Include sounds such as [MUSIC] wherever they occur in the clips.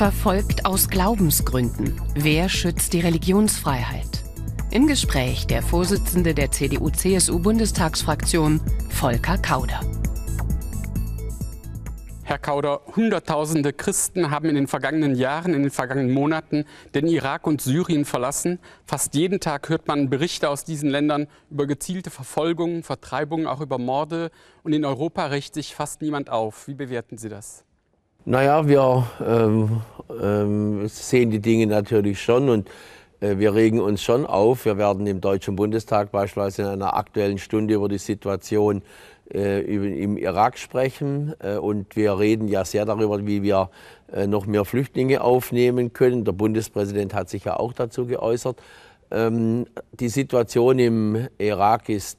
Verfolgt aus Glaubensgründen. Wer schützt die Religionsfreiheit? Im Gespräch der Vorsitzende der CDU-CSU-Bundestagsfraktion, Volker Kauder. Herr Kauder, Hunderttausende Christen haben in den vergangenen Jahren, in den vergangenen Monaten den Irak und Syrien verlassen. Fast jeden Tag hört man Berichte aus diesen Ländern über gezielte Verfolgungen, Vertreibungen, auch über Morde. Und in Europa rächt sich fast niemand auf. Wie bewerten Sie das? Naja, wir ähm, ähm, sehen die Dinge natürlich schon und äh, wir regen uns schon auf. Wir werden im Deutschen Bundestag beispielsweise in einer aktuellen Stunde über die Situation äh, im Irak sprechen. Äh, und wir reden ja sehr darüber, wie wir äh, noch mehr Flüchtlinge aufnehmen können. Der Bundespräsident hat sich ja auch dazu geäußert. Ähm, die Situation im Irak ist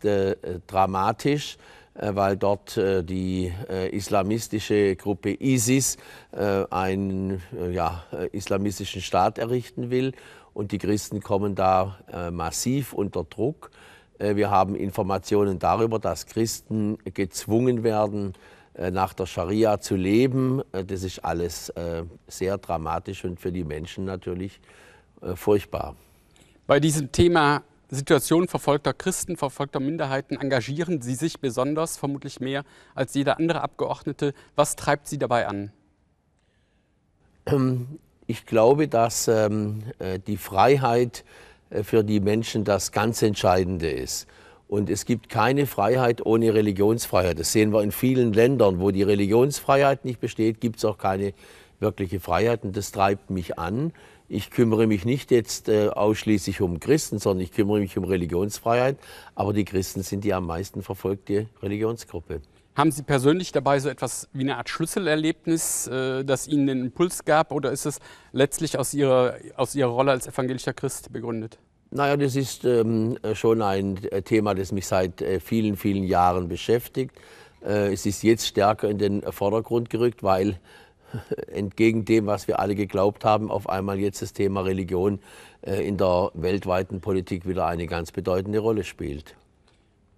dramatisch. Äh, weil dort äh, die äh, islamistische Gruppe ISIS einen ja, islamistischen Staat errichten will und die Christen kommen da massiv unter Druck. Wir haben Informationen darüber, dass Christen gezwungen werden, nach der Scharia zu leben. Das ist alles sehr dramatisch und für die Menschen natürlich furchtbar. Bei diesem Thema Situation verfolgter Christen, verfolgter Minderheiten engagieren Sie sich besonders, vermutlich mehr als jeder andere Abgeordnete. Was treibt Sie dabei an? Ähm, ich glaube, dass ähm, äh, die Freiheit äh, für die Menschen das ganz Entscheidende ist. Und es gibt keine Freiheit ohne Religionsfreiheit. Das sehen wir in vielen Ländern. Wo die Religionsfreiheit nicht besteht, gibt es auch keine wirkliche Freiheit. Und das treibt mich an ich kümmere mich nicht jetzt äh, ausschließlich um Christen, sondern ich kümmere mich um Religionsfreiheit. Aber die Christen sind die am meisten verfolgte Religionsgruppe. Haben Sie persönlich dabei so etwas wie eine Art Schlüsselerlebnis, äh, das Ihnen den Impuls gab? Oder ist es letztlich aus Ihrer, aus Ihrer Rolle als evangelischer Christ begründet? Naja, das ist ähm, schon ein äh, Thema, das mich seit äh, vielen, vielen Jahren beschäftigt. Äh, es ist jetzt stärker in den Vordergrund gerückt, weil [LAUGHS] entgegen dem, was wir alle geglaubt haben, auf einmal jetzt das Thema Religion äh, in der weltweiten Politik wieder eine ganz bedeutende Rolle spielt.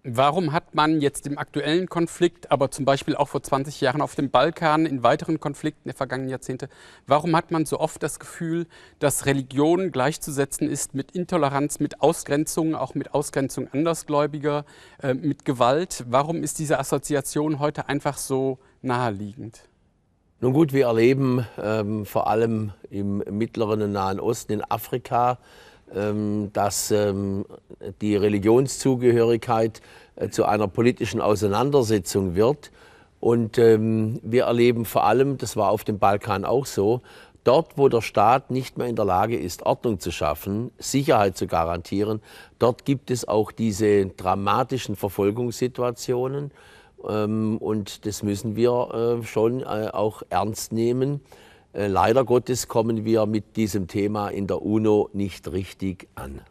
Warum hat man jetzt im aktuellen Konflikt, aber zum Beispiel auch vor 20 Jahren auf dem Balkan, in weiteren Konflikten der vergangenen Jahrzehnte, warum hat man so oft das Gefühl, dass Religion gleichzusetzen ist mit Intoleranz, mit Ausgrenzung, auch mit Ausgrenzung Andersgläubiger, äh, mit Gewalt? Warum ist diese Assoziation heute einfach so naheliegend? Nun gut, wir erleben ähm, vor allem im mittleren und nahen Osten, in Afrika, ähm, dass ähm, die Religionszugehörigkeit äh, zu einer politischen Auseinandersetzung wird. Und ähm, wir erleben vor allem, das war auf dem Balkan auch so, dort, wo der Staat nicht mehr in der Lage ist, Ordnung zu schaffen, Sicherheit zu garantieren, dort gibt es auch diese dramatischen Verfolgungssituationen. Ähm, und das müssen wir äh, schon äh, auch ernst nehmen. Äh, leider Gottes kommen wir mit diesem Thema in der UNO nicht richtig an.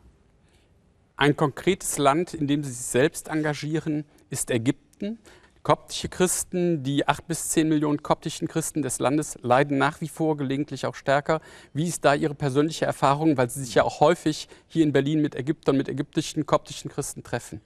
Ein konkretes Land, in dem Sie sich selbst engagieren, ist Ägypten. Koptische Christen, die acht bis zehn Millionen koptischen Christen des Landes leiden nach wie vor gelegentlich auch stärker. Wie ist da Ihre persönliche Erfahrung, weil Sie sich ja auch häufig hier in Berlin mit Ägyptern, mit ägyptischen koptischen Christen treffen?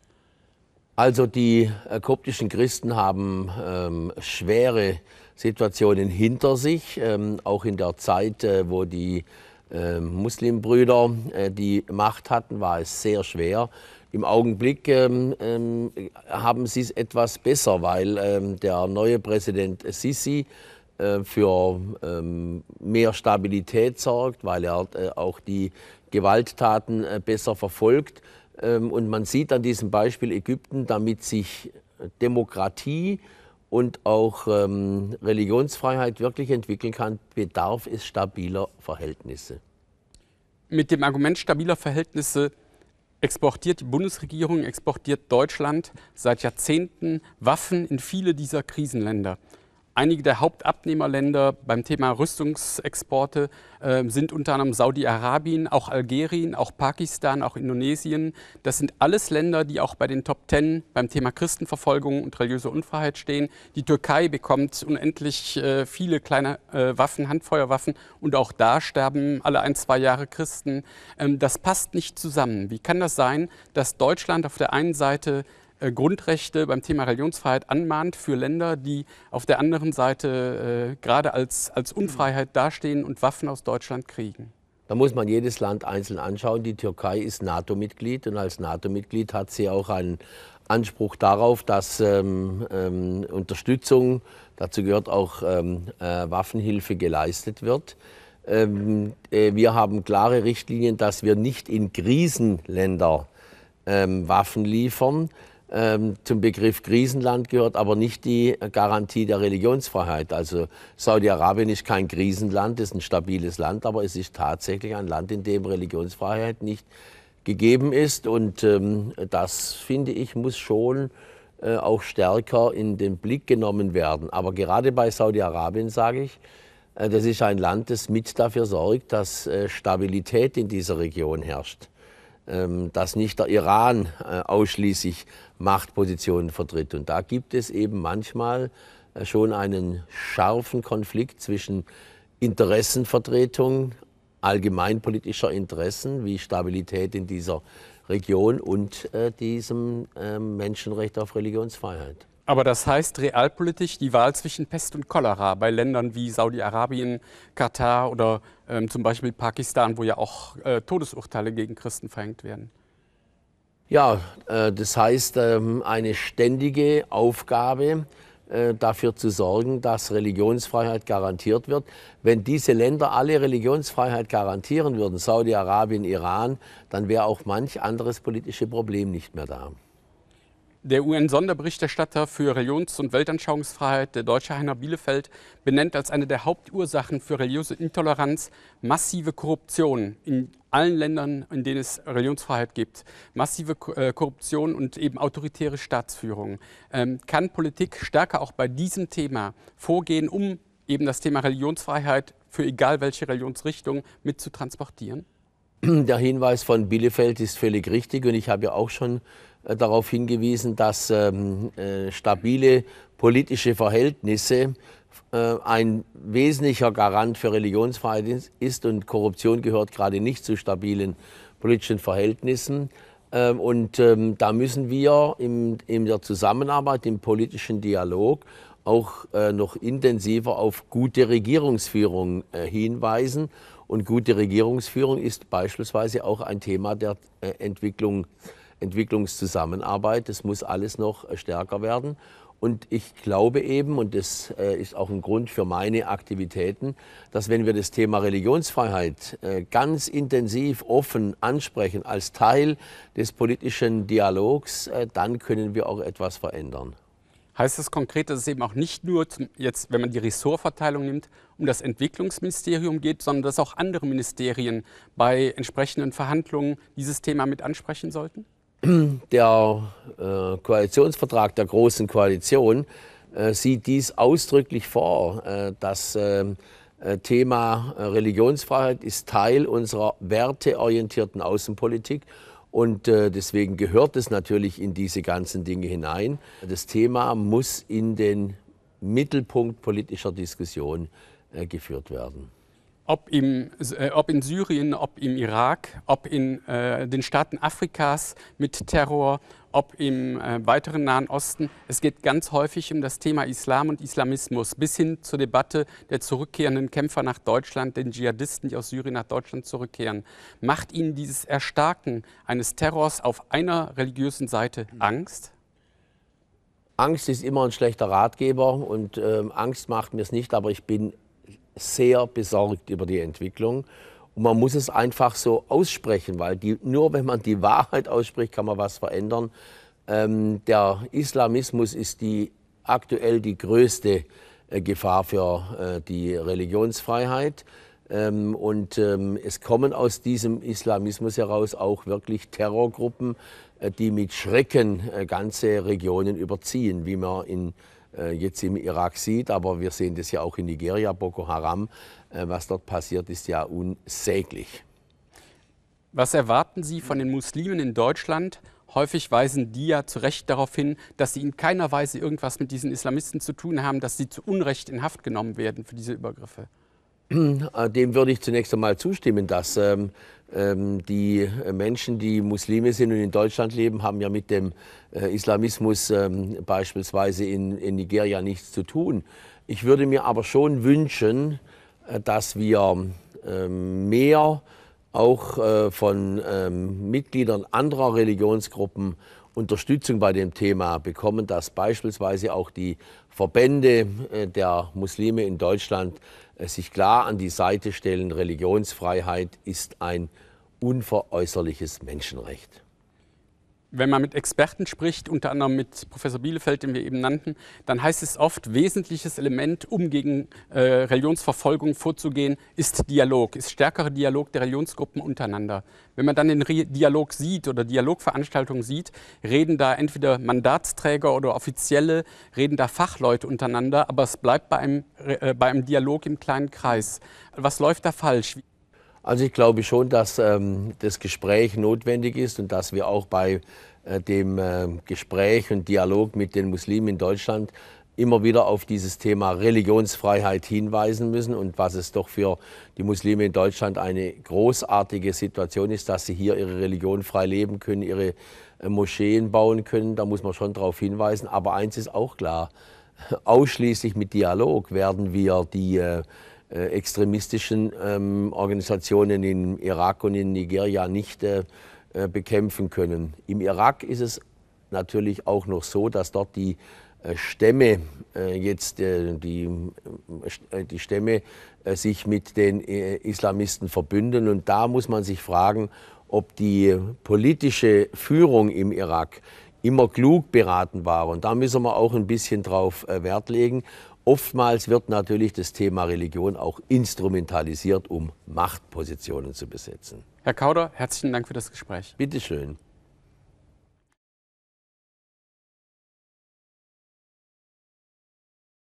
Also die äh, koptischen Christen haben ähm, schwere Situationen hinter sich, ähm, auch in der Zeit, äh, wo die äh, Muslimbrüder äh, die Macht hatten, war es sehr schwer. Im Augenblick ähm, ähm haben sie es etwas besser, weil ähm, der neue Präsident Sisi äh, für ähm, mehr Stabilität sorgt, weil er äh, auch die Gewalttaten besser verfolgt. Ähm, und man sieht an diesem Beispiel Ägypten, damit sich Demokratie und auch ähm, Religionsfreiheit wirklich entwickeln kann, bedarf es stabiler Verhältnisse. Mit dem Argument stabiler Verhältnisse exportiert die Bundesregierung, exportiert Deutschland seit Jahrzehnten Waffen in viele dieser Krisenländer. Einige der Hauptabnehmerländer beim Thema Rüstungsexporte äh, sind unter anderem Saudi-Arabien, auch Algerien, auch Pakistan, auch Indonesien. Das sind alles Länder, die auch bei den Top Ten beim Thema Christenverfolgung und religiöse Unfreiheit stehen. Die Türkei bekommt unendlich äh, viele kleine äh, Waffen, Handfeuerwaffen und auch da sterben alle ein, zwei Jahre Christen. Ähm, das passt nicht zusammen. Wie kann das sein, dass Deutschland auf der einen Seite äh, Grundrechte beim Thema Religionsfreiheit anmahnt für Länder, die auf der anderen Seite äh, gerade als, als Unfreiheit dastehen und Waffen aus Deutschland kriegen. Da muss man jedes Land einzeln anschauen. Die Türkei ist NATO-Mitglied und als NATO-Mitglied hat sie auch einen Anspruch darauf, dass ähm, ähm, Unterstützung, dazu gehört auch ähm, äh, Waffenhilfe geleistet wird. Ähm, äh, wir haben klare Richtlinien, dass wir nicht in Krisenländer ähm, Waffen liefern. Ähm, zum Begriff Krisenland gehört, aber nicht die Garantie der Religionsfreiheit. Also Saudi-Arabien ist kein Krisenland, ist ein stabiles Land, aber es ist tatsächlich ein Land, in dem Religionsfreiheit nicht gegeben ist. Und ähm, das, finde ich, muss schon äh, auch stärker in den Blick genommen werden. Aber gerade bei Saudi-Arabien sage ich, äh, das ist ein Land, das mit dafür sorgt, dass äh, Stabilität in dieser Region herrscht. Ähm, dass nicht der Iran äh, ausschließlich Machtpositionen vertritt. Und da gibt es eben manchmal äh, schon einen scharfen Konflikt zwischen Interessenvertretung allgemeinpolitischer Interessen wie Stabilität in dieser Region und äh, diesem äh, Menschenrecht auf Religionsfreiheit. Aber das heißt realpolitisch die Wahl zwischen Pest und Cholera bei Ländern wie Saudi-Arabien, Katar oder ähm, zum Beispiel Pakistan, wo ja auch äh, Todesurteile gegen Christen verhängt werden. Ja, äh, das heißt ähm, eine ständige Aufgabe äh, dafür zu sorgen, dass Religionsfreiheit garantiert wird. Wenn diese Länder alle Religionsfreiheit garantieren würden, Saudi-Arabien, Iran, dann wäre auch manch anderes politische Problem nicht mehr da. Der UN-Sonderberichterstatter für Religions- und Weltanschauungsfreiheit, der deutsche Heiner Bielefeld, benennt als eine der Hauptursachen für religiöse Intoleranz massive Korruption in allen Ländern, in denen es Religionsfreiheit gibt. Massive äh, Korruption und eben autoritäre Staatsführung. Ähm, kann Politik stärker auch bei diesem Thema vorgehen, um eben das Thema Religionsfreiheit für egal welche Religionsrichtung mitzutransportieren? Der Hinweis von Bielefeld ist völlig richtig und ich habe ja auch schon äh, darauf hingewiesen, dass ähm, äh, stabile politische Verhältnisse äh, ein wesentlicher Garant für Religionsfreiheit ist und Korruption gehört gerade nicht zu stabilen politischen Verhältnissen. Ähm, und ähm, da müssen wir in der Zusammenarbeit, im politischen Dialog auch noch intensiver auf gute Regierungsführung hinweisen. Und gute Regierungsführung ist beispielsweise auch ein Thema der Entwicklung Entwicklungszusammenarbeit. Das muss alles noch äh, stärker werden. Und ich glaube eben, und das äh, ist auch ein Grund für meine Aktivitäten, dass wenn wir das Thema Religionsfreiheit äh, ganz intensiv, offen ansprechen als Teil des politischen Dialogs, dann können wir auch etwas verändern. Heißt das konkret, dass es eben auch nicht nur jetzt, wenn man die Ressortverteilung nimmt, um das Entwicklungsministerium geht, sondern dass auch andere Ministerien bei entsprechenden Verhandlungen dieses Thema mit ansprechen sollten? der äh, Koalitionsvertrag der Großen Koalition äh, sieht dies ausdrücklich vor. Äh, das äh, äh, Thema äh, Religionsfreiheit ist Teil unserer werteorientierten Außenpolitik. Und deswegen gehört es natürlich in diese ganzen Dinge hinein. Das Thema muss in den Mittelpunkt politischer Diskussion geführt werden ob, im, äh, ob in Syrien, ob im Irak, ob in äh, den Staaten Afrikas mit Terror, ob im äh, weiteren Nahen Osten. Es geht ganz häufig um das Thema Islam und Islamismus, bis hin zur Debatte der zurückkehrenden Kämpfer nach Deutschland, den Dschihadisten, die aus Syrien nach Deutschland zurückkehren. Macht Ihnen dieses Erstarken eines Terrors auf einer religiösen Seite Angst? Angst ist immer ein schlechter Ratgeber und ähm, Angst macht mir es nicht, aber ich bin sehr besorgt über die Entwicklung. Und man muss es einfach so aussprechen, weil die, nur wenn man die Wahrheit ausspricht, kann man was verändern. Ähm, der Islamismus ist die, aktuell die größte äh, Gefahr für äh, die Religionsfreiheit. Ähm, und ähm, es kommen aus diesem Islamismus heraus auch wirklich Terrorgruppen, äh, die mit Schrecken äh, ganze Regionen überziehen, wie man in äh, jetzt im Irak sieht, aber wir sehen das ja auch in Nigeria, Boko Haram, äh, was dort passiert, ist ja unsäglich. Was erwarten Sie von den Muslimen in Deutschland? Häufig weisen die ja zu Recht darauf hin, dass sie in keiner Weise irgendwas mit diesen Islamisten zu tun haben, dass sie zu Unrecht in Haft genommen werden für diese Übergriffe. Äh, dem würde ich zunächst einmal zustimmen, dass ähm, ähm, die Menschen, die Muslime sind und in Deutschland leben, haben ja mit dem äh, Islamismus ähm, beispielsweise in, in Nigeria nichts zu tun. Ich würde mir aber schon wünschen, äh, dass wir ähm, mehr auch äh, von ähm, Mitgliedern anderer Religionsgruppen Unterstützung bei dem Thema bekommen, dass beispielsweise auch die Verbände äh, der Muslime in Deutschland äh, sich klar an die Seite stellen, Religionsfreiheit ist ein unveräußerliches Menschenrecht wenn man mit Experten spricht, unter anderem mit Professor Bielefeld, den wir eben nannten, dann heißt es oft, wesentliches Element, um gegen äh, Religionsverfolgung vorzugehen, ist Dialog, ist stärkerer Dialog der Religionsgruppen untereinander. Wenn man dann den Re Dialog sieht oder Dialogveranstaltungen sieht, reden da entweder Mandatsträger oder Offizielle, reden da Fachleute untereinander, aber es bleibt bei einem, äh, bei einem Dialog im kleinen Kreis. Was läuft da falsch? Also ich glaube schon, dass ähm, das Gespräch notwendig ist und dass wir auch bei äh, dem äh, Gespräch und Dialog mit den Muslimen in Deutschland immer wieder auf dieses Thema Religionsfreiheit hinweisen müssen und was es doch für die Muslime in Deutschland eine großartige Situation ist, dass sie hier ihre Religion frei leben können, ihre äh, Moscheen bauen können. Da muss man schon darauf hinweisen. Aber eins ist auch klar, [LAUGHS] ausschließlich mit Dialog werden wir die äh, äh, extremistischen ähm, Organisationen im Irak und in Nigeria nicht äh, äh, bekämpfen können. Im Irak ist es natürlich auch noch so, dass dort die äh, Stämme äh, jetzt die, die Stämme sich mit den Islamisten verbünden und da muss man sich fragen, ob die politische Führung im Irak immer klug beraten war und da müssen wir auch ein bisschen drauf Wert legen Oftmals wird natürlich das Thema Religion auch instrumentalisiert, um Machtpositionen zu besetzen. Herr Kauder, herzlichen Dank für das Gespräch. Bitte schön.